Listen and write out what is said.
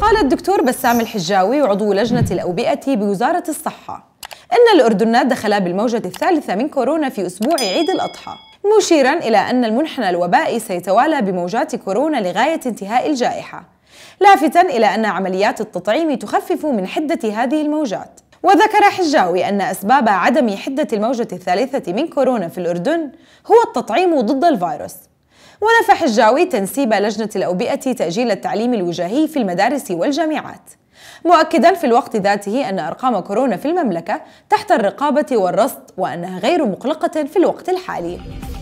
قال الدكتور بسام الحجاوي عضو لجنة الأوبئة بوزارة الصحة أن الأردنات دخل بالموجة الثالثة من كورونا في أسبوع عيد الأضحى مشيرا إلى أن المنحنى الوبائي سيتوالى بموجات كورونا لغاية انتهاء الجائحة لافتا إلى أن عمليات التطعيم تخفف من حدة هذه الموجات وذكر حجاوي أن أسباب عدم حدة الموجة الثالثة من كورونا في الأردن هو التطعيم ضد الفيروس ونفى حجاوي تنسيب لجنة الأوبئة تأجيل التعليم الوجاهي في المدارس والجامعات مؤكدا في الوقت ذاته أن أرقام كورونا في المملكة تحت الرقابة والرصد وأنها غير مقلقة في الوقت الحالي